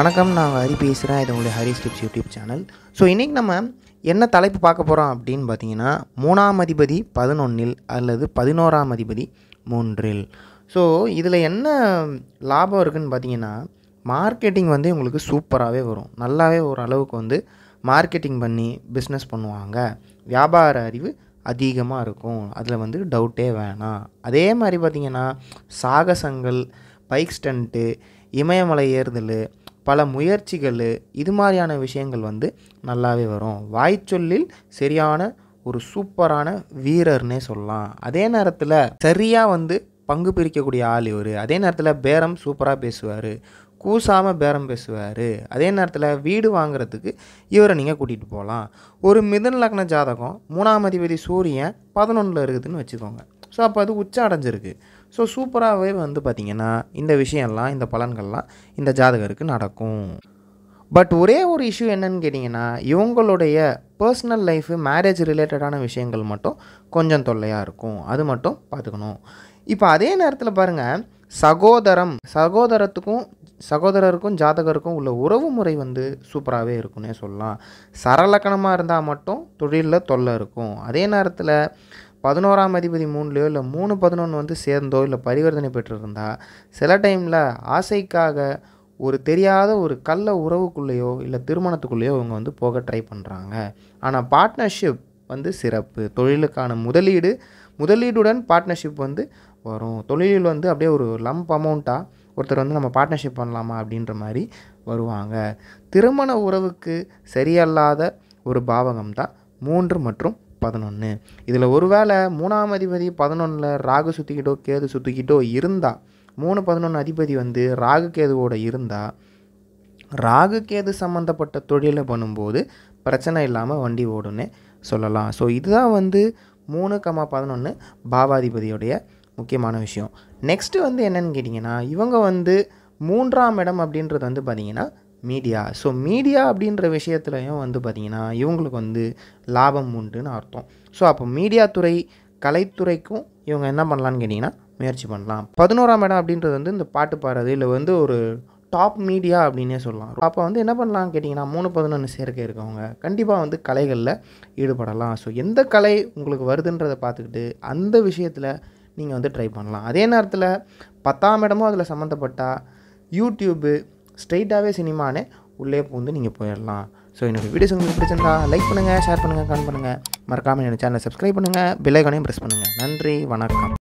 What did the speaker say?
வணக்கம் நான் ஹரி பேசுகிறேன் இது உங்களுடைய Hari skips YouTube channel so இன்றைக்கி நம்ம என்ன தலைப்பு பார்க்க போகிறோம் அப்படின்னு பார்த்தீங்கன்னா மூணாம் அதிபதி பதினொன்றில் அல்லது பதினோராம் அதிபதி மூன்றில் ஸோ இதில் என்ன லாபம் இருக்குதுன்னு பார்த்தீங்கன்னா மார்க்கெட்டிங் வந்து உங்களுக்கு சூப்பராகவே வரும் நல்லாவே ஒரு அளவுக்கு வந்து மார்க்கெட்டிங் பண்ணி பிஸ்னஸ் பண்ணுவாங்க வியாபார அறிவு அதிகமாக இருக்கும் அதில் வந்து டவுட்டே வேணாம் அதே மாதிரி பார்த்திங்கன்னா சாகசங்கள் பைக் ஸ்டண்ட்டு இமயமலை ஏறுதல் பல முயற்சிகள் இது மாதிரியான விஷயங்கள் வந்து நல்லாவே வரும் வாய்ச்சொல்லில் சரியான ஒரு சூப்பரான வீரர்னே சொல்லலாம் அதே நேரத்தில் சரியாக வந்து பங்கு பிரிக்கக்கூடிய ஆள் இவர் அதே நேரத்தில் பேரம் சூப்பராக பேசுவார் கூசாமல் பேரம் பேசுவார் அதே நேரத்தில் வீடு வாங்குறதுக்கு இவரை நீங்கள் கூட்டிகிட்டு போகலாம் ஒரு மிதன் லக்ன ஜாதகம் மூணாம் அதிபதி சூரியன் பதினொன்றில் இருக்குதுன்னு வச்சுக்கோங்க ஸோ அப்போ அது உச்சம் அடைஞ்சிருக்கு ஸோ சூப்பராகவே வந்து பார்த்திங்கன்னா இந்த விஷயம்லாம் இந்த பலன்கள்லாம் இந்த ஜாதகருக்கு நடக்கும் பட் ஒரே ஒரு இஷ்யூ என்னன்னு கேட்டிங்கன்னா இவங்களுடைய பர்சனல் லைஃபு மேரேஜ் ரிலேட்டடான விஷயங்கள் மட்டும் கொஞ்சம் தொல்லையாக இருக்கும் அது மட்டும் பார்த்துக்கணும் இப்போ அதே நேரத்தில் பாருங்கள் சகோதரம் சகோதரத்துக்கும் சகோதரருக்கும் ஜாதகருக்கும் உள்ள உறவு முறை வந்து சூப்பராகவே இருக்குன்னே சொல்லலாம் சரலக்கணமாக இருந்தால் மட்டும் தொழிலில் தொல்லை இருக்கும் அதே நேரத்தில் பதினோராம் அதிபதி மூணுலையோ இல்லை மூணு பதினொன்று வந்து சேர்ந்தோ இல்லை பரிவர்த்தனை பெற்றிருந்தா சில டைமில் ஆசைக்காக ஒரு தெரியாத ஒரு கள்ள உறவுக்குள்ளேயோ இல்லை திருமணத்துக்குள்ளேயோ இவங்க வந்து போக ட்ரை பண்ணுறாங்க ஆனால் பார்ட்னர்ஷிப் வந்து சிறப்பு தொழிலுக்கான முதலீடு முதலீடுடன் பார்ட்னர்ஷிப் வந்து வரும் தொழிலில் வந்து அப்படியே ஒரு லம்ப் அமௌண்ட்டாக ஒருத்தர் வந்து நம்ம பார்ட்னர்ஷிப் பண்ணலாமா அப்படின்ற மாதிரி வருவாங்க திருமண உறவுக்கு சரியல்லாத ஒரு பாவகம் தான் மூன்று மற்றும் பதினொன்று இதில் ஒருவேளை மூணாம் அதிபதி பதினொன்றில் ராகு சுற்றிக்கிட்டோ கேது சுற்றிக்கிட்டோ இருந்தால் மூணு பதினொன்று அதிபதி வந்து ராகு கேதுவோடு இருந்தால் ராகு கேது சம்மந்தப்பட்ட தொழிலை பண்ணும்போது பிரச்சனை இல்லாமல் வண்டி ஓடுன்னு சொல்லலாம் ஸோ இதுதான் வந்து மூணு கமா பதினொன்று பாவாதிபதியுடைய முக்கியமான விஷயம் நெக்ஸ்ட்டு வந்து என்னென்னு கேட்டிங்கன்னா இவங்க வந்து மூன்றாம் இடம் அப்படின்றது வந்து பார்த்திங்கன்னா மீடியா ஸோ மீடியா அப்படின்ற விஷயத்துலையும் வந்து பார்த்திங்கன்னா இவங்களுக்கு வந்து லாபம் உண்டுன்னு அர்த்தம் ஸோ அப்போ மீடியா துறை கலைத்துறைக்கும் இவங்க என்ன பண்ணலான்னு கேட்டிங்கன்னா முயற்சி பண்ணலாம் பதினோராம் இடம் அப்படின்றது வந்து இந்த பாட்டு பாடுறது இல்லை வந்து ஒரு டாப் மீடியா அப்படின்னே சொல்லலாம் அப்போ வந்து என்ன பண்ணலாம்னு கேட்டிங்கன்னா மூணு பதினொன்று சேர்க்கை இருக்கவங்க கண்டிப்பாக வந்து கலைகளில் ஈடுபடலாம் ஸோ எந்த கலை உங்களுக்கு வருதுன்றதை பார்த்துக்கிட்டு அந்த விஷயத்தில் நீங்கள் வந்து ட்ரை பண்ணலாம் அதே நேரத்தில் பத்தாம் இடமும் அதில் சம்மந்தப்பட்டால் யூடியூப்பு ஸ்ட்ரெயிட்டாகவே சினிமானே உள்ளே பூந்து நீங்கள் போயிடலாம் ஸோ என்னோடய வீடியோஸ் உங்களுக்கு பிடிச்சிருந்தா லைக் பண்ணுங்கள் ஷேர் பண்ணுங்கள் கமெண்ட் பண்ணுங்கள் மறக்காமல் என்னோடய சேனலை சப்ஸ்கிரைப் பண்ணுங்கள் பில்லைக்கானையும் ப்ரெஸ் பண்ணுங்கள் நன்றி வணக்கம்